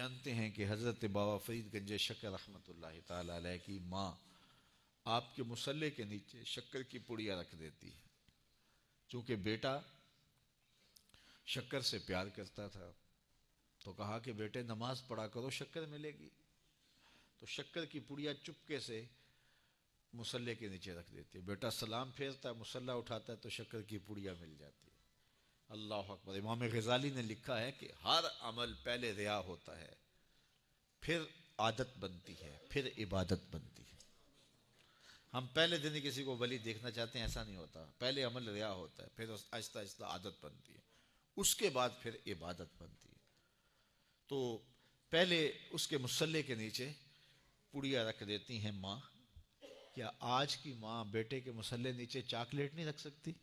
जानते हैं कि हज़रत बाबा फरीद गंजे शक्कर रहमत ला की माँ आपके मसल के नीचे शक्कर की पुड़िया रख देती है चूँकि बेटा शक्कर से प्यार करता था तो कहा कि बेटे नमाज पढ़ा करो शक्कर मिलेगी तो शक्कर की पुड़िया चुपके से मसल के नीचे रख देती है बेटा सलाम फेरता है मुसल्ला उठाता है तो शक्कर की पुड़िया मिल जाती है अल्लाह अकबर इमाम गजाली ने लिखा है कि हर अमल पहले रिया होता है फिर आदत बनती है फिर इबादत बनती है हम पहले दिन ही किसी को वली देखना चाहते हैं ऐसा नहीं होता पहले अमल रिया होता है फिर आहिस्ता आहिस्ता आदत बनती है उसके बाद फिर इबादत बनती है तो पहले उसके मुसल्ले के नीचे पुड़िया रख देती हैं माँ क्या आज की माँ बेटे के मुसल्ले नीचे चॉकलेट नहीं रख सकती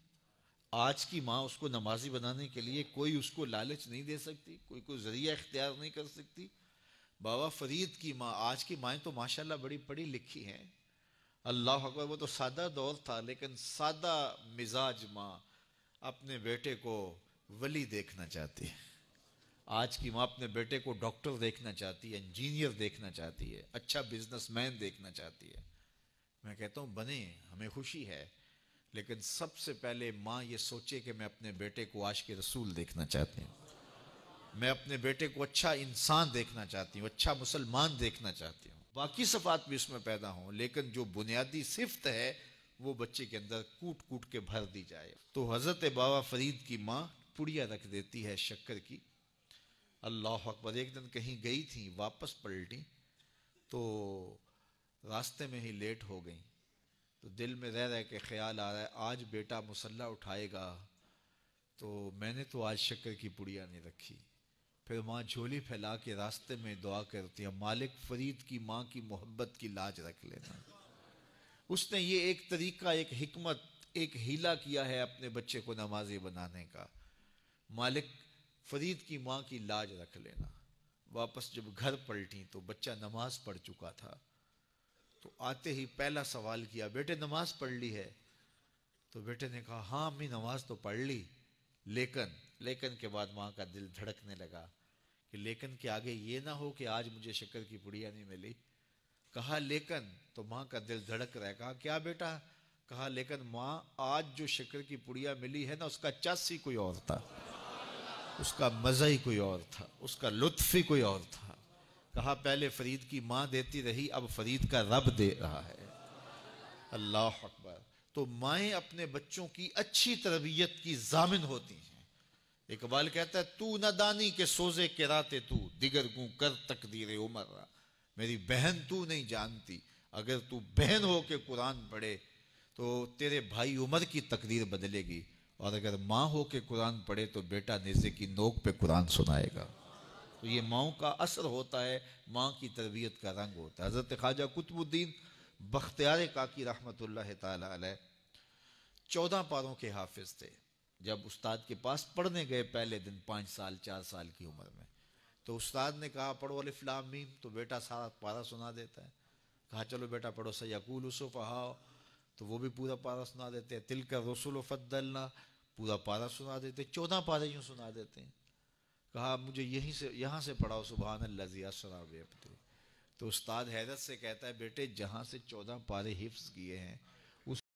आज की माँ उसको नमाजी बनाने के लिए कोई उसको लालच नहीं दे सकती कोई कोई जरिया इख्तियार नहीं कर सकती बाबा फरीद की माँ आज की माएँ तो माशाल्लाह बड़ी पढ़ी लिखी हैं अल्लाह अकबर वो तो सादा दौर था लेकिन सादा मिजाज माँ अपने बेटे को वली देखना चाहती है आज की माँ अपने बेटे को डॉक्टर देखना चाहती है इंजीनियर देखना चाहती है अच्छा बिजनेसमैन देखना चाहती है मैं कहता हूँ बने हमें खुशी है लेकिन सबसे पहले माँ ये सोचे कि मैं अपने बेटे को आश के रसूल देखना चाहती हूँ मैं अपने बेटे को अच्छा इंसान देखना चाहती हूँ अच्छा मुसलमान देखना चाहती हूँ बाकी सफात भी उसमें पैदा हों लेकिन जो बुनियादी सिफत है वो बच्चे के अंदर कूट कूट के भर दी जाए तो हज़रत बाबा फरीद की माँ पुड़िया रख देती है शक्कर की अल्लाह अकबर एक दिन कहीं गई थी वापस पलटी तो रास्ते में ही लेट हो गई तो दिल में रह रह के ख्याल आ रहा है आज बेटा मुसल्ला उठाएगा तो मैंने तो आज शक्कर की पुड़िया नहीं रखी फिर माँ झोली फैला के रास्ते में दुआ करती है मालिक फरीद की माँ की मोहब्बत की लाज रख लेना उसने ये एक तरीका एक हिकमत एक हीला किया है अपने बच्चे को नमाजी बनाने का मालिक फरीद की माँ की लाज रख लेना वापस जब घर पलटी तो बच्चा नमाज पढ़ चुका था तो आते ही पहला सवाल किया बेटे नमाज पढ़ ली है तो बेटे ने कहा हाँ अम्मी नमाज तो पढ़ ली लेकिन लेकिन के बाद माँ का दिल धड़कने लगा कि लेकिन के आगे ये ना हो कि आज मुझे शक्कर की पुड़िया नहीं मिली कहा लेकिन तो माँ का दिल धड़क रहा है कहा क्या बेटा कहा लेकिन माँ आज जो शक्कर की पुड़िया मिली है ना उसका चस ही कोई और था उसका मज़ा ही कोई और था उसका लुत्फ ही कोई और था कहा पहले फरीद की माँ देती रही अब फरीद का रब दे रहा है अल्लाह अकबर तो माएँ अपने बच्चों की अच्छी तरबियत की जामिन होती हैं इकबाल कहता है तू नदानी के सोजे के राते तू दिगर गू कर तकदीर उमर रहा मेरी बहन तू नहीं जानती अगर तू बहन हो के कुरान पढ़े तो तेरे भाई उमर की तकदीर बदलेगी और अगर माँ हो के कुरान पढ़े तो बेटा नेजे की नोक पे कुरान सुनाएगा तो ये माओ का असर होता है माँ की तरबियत का रंग होता है हज़रत ख्वाजा कुतुबुद्दीन बख्तियार काकी रहमत तौदह चौदह पारों के हाफिज थे जब उस्ताद के पास पढ़ने गए पहले दिन पाँच साल चार साल की उम्र में तो उस्ताद ने कहा पढ़ो अलिफ मीम तो बेटा सारा पारा सुना देता है कहा चलो बेटा पढ़ो सयाकूल उसफ तो वो भी पूरा पारा सुना देते हैं तिल का रसुल फद्दलना पूरा पारा सुना देते चौदह पारे यूँ सुना देते हैं कहा मुझे यहीं से यहाँ से पढ़ाओ सुबहान लजिया शराब तो उस्ताद हैदर से कहता है बेटे जहाँ से चौदह पारे हिफ्स किए हैं